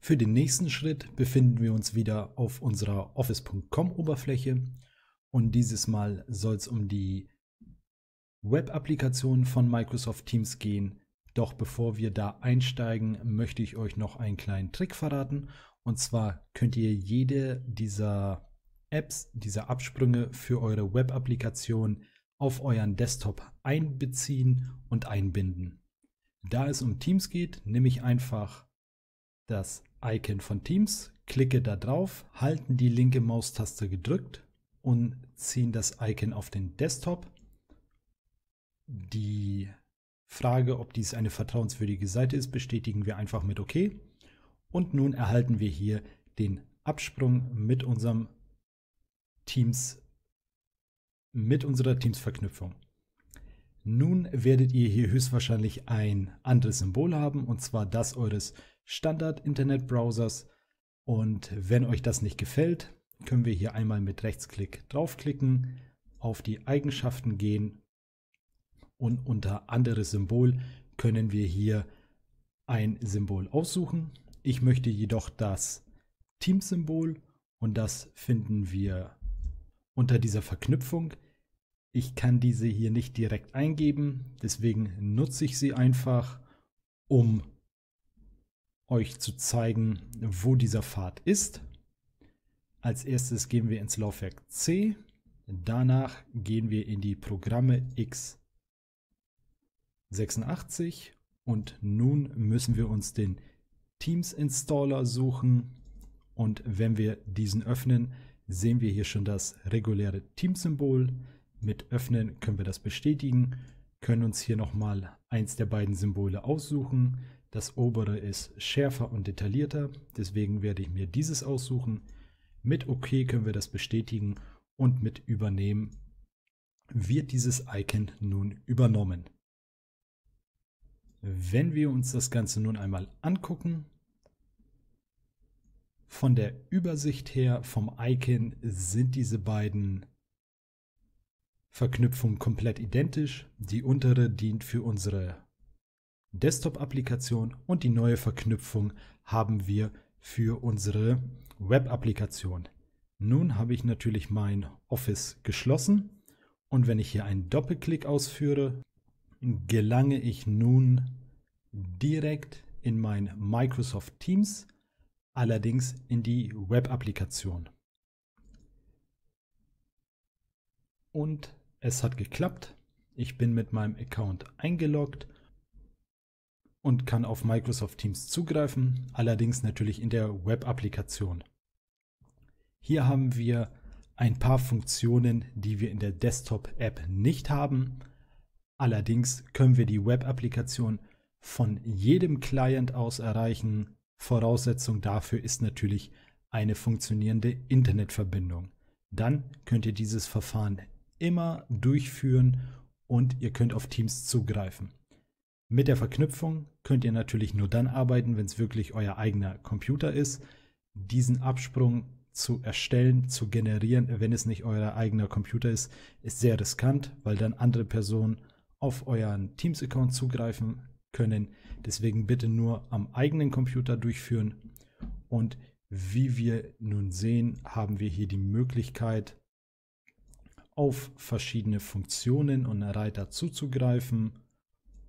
Für den nächsten Schritt befinden wir uns wieder auf unserer office.com Oberfläche und dieses Mal soll es um die Web-Applikation von Microsoft Teams gehen. Doch bevor wir da einsteigen, möchte ich euch noch einen kleinen Trick verraten. Und zwar könnt ihr jede dieser Apps, dieser Absprünge für eure Web-Applikation auf euren Desktop einbeziehen und einbinden. Da es um Teams geht, nehme ich einfach das Icon von Teams, klicke da drauf, halten die linke Maustaste gedrückt und ziehen das Icon auf den Desktop. Die Frage, ob dies eine vertrauenswürdige Seite ist, bestätigen wir einfach mit OK. Und nun erhalten wir hier den Absprung mit unserem Teams, mit unserer Teams-Verknüpfung. Nun werdet ihr hier höchstwahrscheinlich ein anderes Symbol haben, und zwar das eures standard internet browsers Und wenn euch das nicht gefällt, können wir hier einmal mit Rechtsklick draufklicken, auf die Eigenschaften gehen und unter anderes Symbol können wir hier ein Symbol aussuchen. Ich möchte jedoch das Teams-Symbol und das finden wir unter dieser Verknüpfung. Ich kann diese hier nicht direkt eingeben, deswegen nutze ich sie einfach, um euch zu zeigen, wo dieser Pfad ist. Als erstes gehen wir ins Laufwerk C, danach gehen wir in die Programme x86 und nun müssen wir uns den Teams Installer suchen und wenn wir diesen öffnen, sehen wir hier schon das reguläre Teams-Symbol. Mit öffnen können wir das bestätigen, können uns hier nochmal eins der beiden Symbole aussuchen. Das obere ist schärfer und detaillierter, deswegen werde ich mir dieses aussuchen. Mit OK können wir das bestätigen und mit Übernehmen wird dieses Icon nun übernommen. Wenn wir uns das Ganze nun einmal angucken, von der Übersicht her vom Icon sind diese beiden Verknüpfungen komplett identisch. Die untere dient für unsere Desktop-Applikation und die neue Verknüpfung haben wir für unsere Web-Applikation. Nun habe ich natürlich mein Office geschlossen und wenn ich hier einen Doppelklick ausführe, gelange ich nun direkt in mein Microsoft Teams, allerdings in die Web-Applikation. Und es hat geklappt. Ich bin mit meinem Account eingeloggt und kann auf Microsoft Teams zugreifen, allerdings natürlich in der Web-Applikation. Hier haben wir ein paar Funktionen, die wir in der Desktop-App nicht haben. Allerdings können wir die Web-Applikation von jedem Client aus erreichen. Voraussetzung dafür ist natürlich eine funktionierende Internetverbindung. Dann könnt ihr dieses Verfahren immer durchführen und ihr könnt auf Teams zugreifen. Mit der Verknüpfung könnt ihr natürlich nur dann arbeiten, wenn es wirklich euer eigener Computer ist. Diesen Absprung zu erstellen, zu generieren, wenn es nicht euer eigener Computer ist, ist sehr riskant, weil dann andere Personen auf euren Teams-Account zugreifen können. Deswegen bitte nur am eigenen Computer durchführen. Und wie wir nun sehen, haben wir hier die Möglichkeit, auf verschiedene Funktionen und Reiter zuzugreifen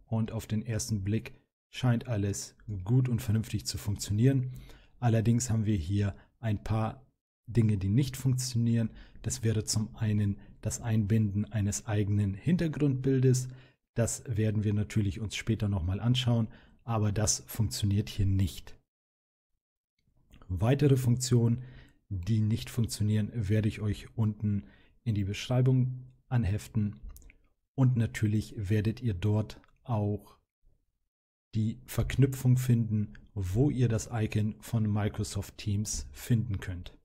und auf den ersten Blick scheint alles gut und vernünftig zu funktionieren. Allerdings haben wir hier ein paar Dinge, die nicht funktionieren. Das wäre zum einen das Einbinden eines eigenen Hintergrundbildes. Das werden wir natürlich uns später nochmal anschauen, aber das funktioniert hier nicht. Weitere Funktionen, die nicht funktionieren, werde ich euch unten in die Beschreibung anheften. Und natürlich werdet ihr dort auch die Verknüpfung finden, wo ihr das Icon von Microsoft Teams finden könnt.